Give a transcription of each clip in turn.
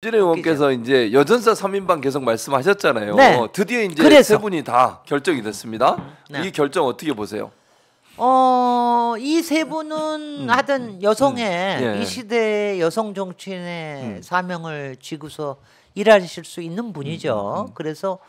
진 의원께서 이제 여전사 3인방 계속 말씀하셨잖아요. 네. 드디어 이제 그래서. 세 분이 다 결정이 됐습니다. 네. 이 결정 어떻게 보세요? 어, 이 세 분은 음. 음. 하여튼 여성의 음. 예. 이 시대의 여성 정치인의 음. 사명을 지고서 일하실 수 있는 음, 분이죠. 음, 그래서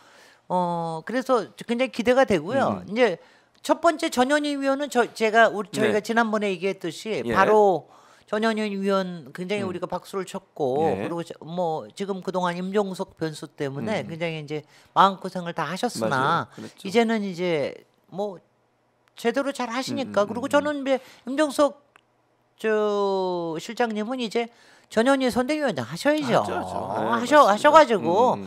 어, 그래서 굉장히 기대가 되고요. 이제 첫 번째 전현희 위원은 저 제가 우리 저희가 네. 지난번에 얘기했듯이 예. 바로 전현희 위원 굉장히 음. 우리가 박수를 쳤고 예. 그리고 뭐 지금 그동안 임종석 변수 때문에 음. 굉장히 이제 마음고생을 다 하셨으나 그렇죠. 이제는 이제 뭐 제대로 잘 하시니까 음, 음, 그리고 음. 저는 이제 임종석 저 실장님은 이제 전현희 선대위원장 하셔야죠. 네, 아, 하셔 맞습니 하셔가지고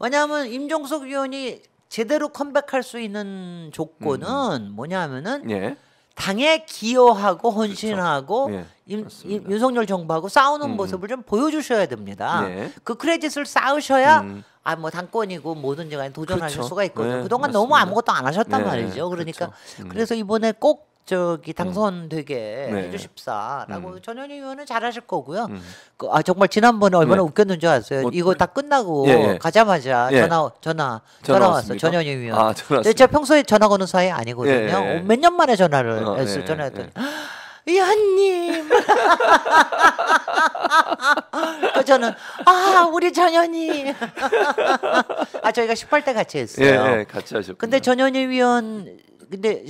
왜냐하면 임종석 위원이 제대로 컴백할 수 있는 조건은 뭐냐면은. 예. 당에 기여하고 그렇죠. 헌신하고 그렇죠. 임, 임, 윤석열 정부하고 싸우는 음, 음. 모습을 좀 보여주셔야 됩니다. 네. 그 크레딧을 쌓으셔야 음. 아뭐 당권이고 뭐든지 간에 도전하실 그렇죠. 수가 있거든요. 네. 그동안 맞습니다. 너무 아무것도 안 하셨단 네. 말이죠. 그러니까 그렇죠. 음. 그래서 이번에 꼭 저기 음. 당선되게 네. 해주십사라고 음. 전현희 의원은 잘하실 거고요. 음. 그, 아 정말 지난번에 얼마나 네. 웃겼는지 아세요? 뭐, 이거 다 네. 끝나고 예, 예. 가자마자 예. 전화 전화 전화, 왔어 전현희 의원. 아, 전화 제가 평소에 전화 거는 사이 아니거든요. 예, 예, 예. 몇년 만에 전화를 어, 했을 전화했더니. 위원님. 그 저는 아 우리 전현희. 아 저희가 18대 같이 했어요. 예, 같이 하셨고. 근데 전현희 위원 근데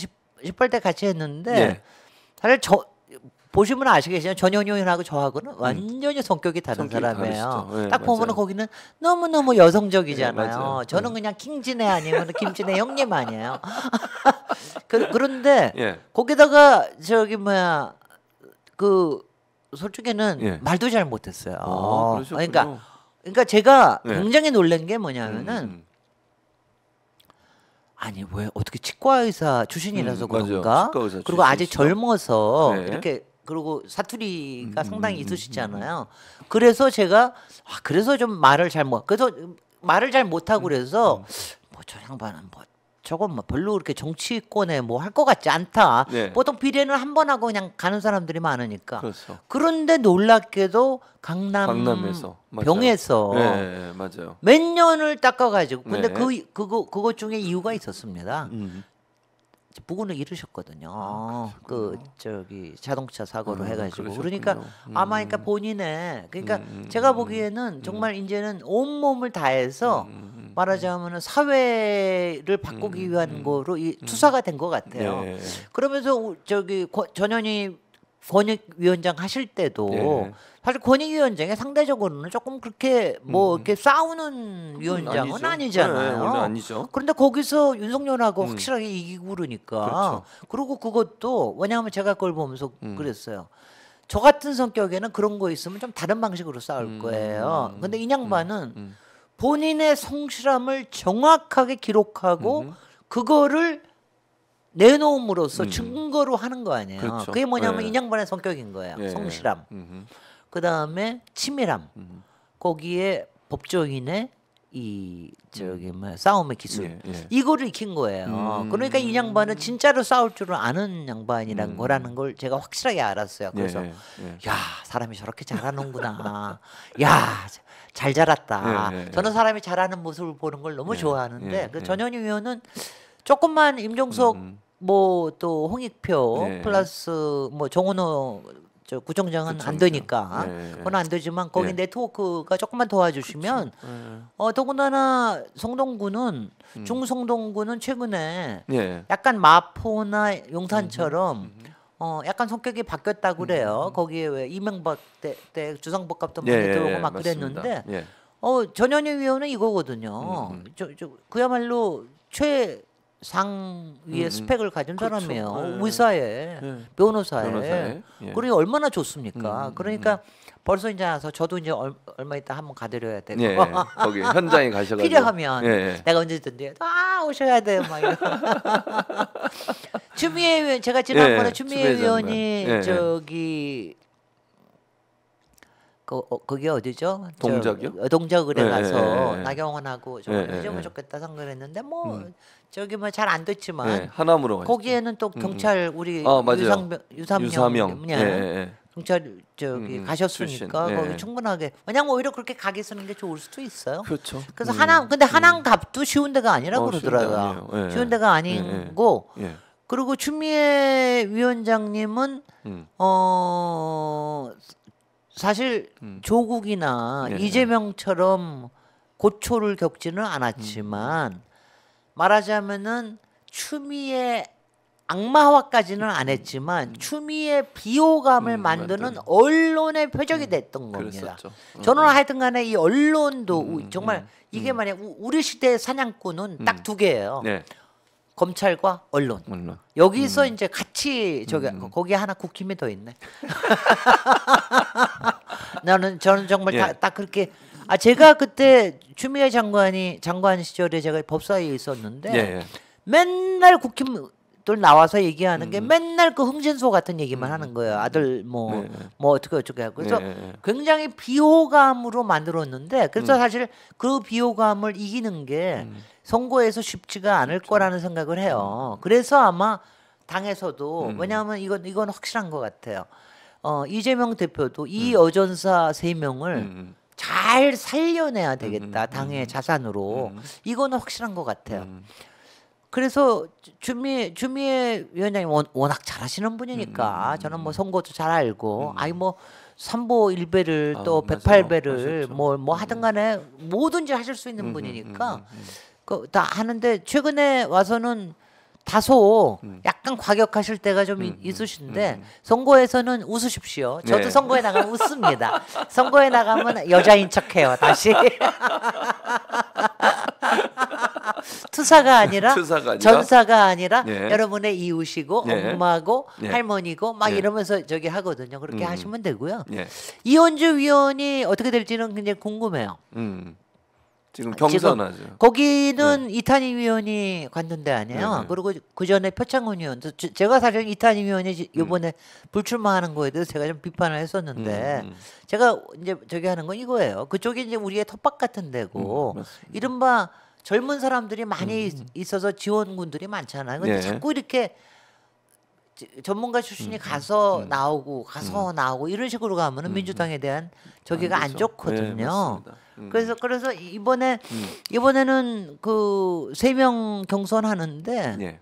18대 같이 했는데 예. 사실 저 보시면 아시겠지만 전현용이하고 저하고는 음. 완전히 성격이 다른 성격이 사람이에요. 네, 딱 보면 은 거기는 너무 너무 여성적이잖아요. 네, 저는 예. 그냥 킹진애 아니면 김진애 형님 아니에요. 그, 런데 예. 거기다가 저기 뭐야 그 솔직히는 예. 말도 잘 못했어요. 아, 그러니까 그러니까 제가 예. 굉장히 놀란 게 뭐냐면은 음. 음. 아니 왜 어떻게 치과 의사 출신이라서 음, 그런가? 의사 그리고 아직 젊어서 네. 이렇게 그리고 사투리가 음, 음, 상당히 음, 있으시잖아요. 음, 음. 그래서 제가 아, 그래서 좀 말을 잘 못. 그래서 말을 잘 못하고 그래서 뭐저 양반은 뭐 저건 뭐 별로 그렇게 정치권에 뭐 할 것 같지 않다. 네. 보통 비례는 한 번 하고 그냥 가는 사람들이 많으니까. 그렇죠. 그런데 놀랍게도 강남 강남에서 병에서 네, 네, 맞아요. 몇 년을 닦아가지고 근데 네. 그 그거 그것 중에 이유가 있었습니다. 음. 부군을 잃으셨거든요. 아, 그 저기 자동차 사고로 음, 해가지고 그러셨군요. 그러니까 음. 아마 그러니까 본인의 그러니까 음, 음 제가 음, 보기에는 정말 이제는 온 몸을 다해서 말하자면 음. 사회를 바꾸기 음, 위한 음, 음. 거로 이 음. 투사가 된 것 같아요. 네. 네, 네. 그러면서 저기 전현희 권익위원장 하실 때도 네. 사실 권익위원장에 상대적으로는 조금 그렇게 뭐 음. 이렇게 싸우는 위원장은 아니죠. 아니잖아요. 네, 네 아니죠. 그런데 거기서 윤석열하고 음. 확실하게 이기고 그러니까 그렇죠. 그리고 그것도 왜냐하면 제가 그걸 보면서 음. 그랬어요. 저 같은 성격에는 그런 거 있으면 좀 다른 방식으로 싸울 거예요. 근데 인 양반은 본인의 성실함을 정확하게 기록하고 음 그거를 내놓음으로써 음. 증거로 하는 거 아니에요. 그렇죠. 그게 뭐냐면 네. 인양반의 성격인 거예요. 네. 성실함. 그 다음에 치밀함. 음 거기에 법조인의 이 저기 뭐 싸움의 기술 예, 예. 이거를 익힌 거예요. 음. 그러니까 이 양반은 진짜로 싸울 줄을 아는 양반이란 음. 거라는 걸 제가 확실하게 알았어요. 그래서 예, 예 야 사람이 저렇게 잘하는구나. 야잘 자랐다. 예, 예, 예. 저는 사람이 잘하는 모습을 보는 걸 너무 예, 좋아하는데 예, 그 전현희 의원은 조금만 임종석 음. 음. 뭐또 홍익표 플러스 뭐 정은호 저 구청장은 안 되니까 네, 그건 안 되지만 거기 네. 네트워크가 조금만 도와주시면 네. 어 더군다나 성동구는 음. 중성동구는 최근에 네. 약간 마포나 용산처럼 음. 음, 음어 약간 성격이 바뀌었다 음, 음, 그래요. 음. 거기에 왜 이명박 때, 때 주상복 합도 많이 예, 들어오고 예, 막 맞습니다. 그랬는데 예. 어 전현희 위원은 이거거든요. 음. 음. 저, 저 그야말로 최 상위의 음, 스펙을 가진 그렇죠. 사람이에요. 예, 예. 의사에, 예. 변호사에. 변호사에. 예. 그러니 얼마나 좋습니까? 음, 그러니까 음. 벌써 이제 와서 저도 이제 얼, 얼마 있다 한번 가드려야 되고. 예, 예. 거기 현장에 가셔가지고 필요하면 내가 언제든지 아 오셔야 돼요 막 이런. 추미애 의원 제가 지난번에 예, 예, 추미애, 의원이 예, 예, 저기 그, 어, 그게 어디죠? 동작이요? 어, 동작을해 예, 가서 나경원하고 정말 잊으면 좋겠다 상관했는데 뭐 음. 저기 뭐잘안 됐지만 하나무로 거기에는 또 음, 음. 경찰 음. 우리 아, 유상명 유사명 예, 경찰 저기 음, 음. 가셨으니까 거기 충분하게 왜냐면 뭐 오히려 그렇게 가게 쓰는 게 좋을 수도 있어요. 그렇죠. 그래서 음, 하나 근데 한항갑도 음. 쉬운 데가 아니라 어, 그러더라고요. 쉬운, 네. 쉬운 데가 아니고 네. 그리고 추미애 위원장님은 음. 어 사실 음. 조국이나 네. 이재명처럼 고초를 겪지는 않았지만 음. 말하자면은 추미애 악마화까지는 안 했지만 음. 추미애 비호감을 음, 만드는 언론의 표적이 음, 됐던 겁니다. 저는 하여튼간에 이 언론도 정말 이게 만약 우리 시대의 사냥꾼은 딱 두 개예요. 네. 검찰과 언론. 언론. 여기서 음. 이제 같이 저기 음. 거기 하나 국힘이 더 있네. 나는 저는 정말 예. 딱 그렇게 아 제가 그때 추미애 장관이 장관 시절에 제가 법사위에 있었는데 예, 예. 맨날 국힘 둘 나와서 얘기하는 음. 게 맨날 그 흥진소 같은 얘기만 음. 하는 거예요. 아들 뭐뭐 네. 뭐 어떻게 어떻게 하고 그래서 네, 네, 네. 굉장히 비호감으로 만들었는데 그래서 음. 사실 그 비호감을 이기는 게 음. 선거에서 쉽지가 않을 거라는 생각을 해요. 음. 그래서 아마 당에서도 음. 왜냐하면 이건 이건 확실한 것 같아요. 어 이재명 대표도 이어전사세 명을 잘 살려내야 되겠다 당의 자산으로 이거는 확실한 것 같아요. 그래서 주미 주미의 위원장이 워낙 잘하시는 분이니까 음, 음, 음, 저는 뭐 선거도 잘 알고 음. 아이뭐 삼보 일배를 아, 또 백팔배를 뭐뭐 음, 하든간에 음. 뭐든지 하실 수 있는 분이니까 그 다 하는데 최근에 와서는 다소 약간 과격하실 때가 좀 음, 있으신데 음, 음, 선거에서는 웃으십시오. 저도 네. 선거에 나가면 웃습니다. 선거에 나가면 여자인 척해요. 다시. 투사가 아니라, 투사가 아니라 전사가 아니라 예. 여러분의 이웃이고 예. 엄마고 예. 할머니고 막 예. 이러면서 저기 하거든요. 그렇게 음. 하시면 되고요. 예. 이혼주 위원이 어떻게 될지는 굉장히 궁금해요. 음. 지금 아, 경선하죠. 지금 거기는 네. 이탄희 위원이 갔는데 아니에요. 네, 그리고 그 전에 표창훈 위원. 도 제가 사실 이탄희 위원이 이번에 음. 불출마하는 거에 대해서 제가 좀 비판을 했었는데 음, 음, 음. 제가 이제 저기 하는 건 이거예요. 그쪽이 이제 우리의 텃밭 같은 데고 음, 이른바 젊은 사람들이 많이 음. 있어서 지원군들이 많잖아요. 근데 예. 자꾸 이렇게 전문가 출신이 음, 음. 가서 음. 나오고 가서 음. 나오고 이런 식으로 가면은 음, 민주당에 대한 저기가 안, 안 좋거든요. 네, 그래서 그래서 이번에 이번에는 그 세 명 경선하는데 네.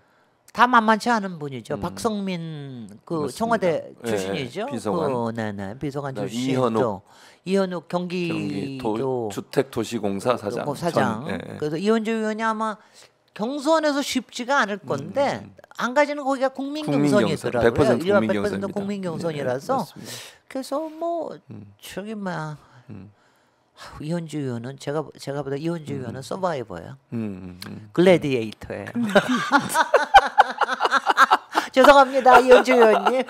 다 만만치 않은 분이죠. 음. 박성민 그 맞습니다. 청와대 예, 출신이죠. 어, 네, 네, 비서관. 그, 네네 비서관 출신. 이현욱. 또 이현욱 경기 도, 주택도시공사 사장. 사장. 전, 네. 그래서 이현주 의원이 아마 경선에서 쉽지가 않을 건데 음. 음. 안 가지는 거기가 국민, 경선이더라고요. 100% 국민 1경선 국민 네, 경선이라서 네, 그래서 뭐 음. 저기 뭐 음. 이현주 의원은 제가 제가 보다 이현주 음. 의원은 서바이버야. 글래디에이터예요. 죄송합니다 이현주 의원님.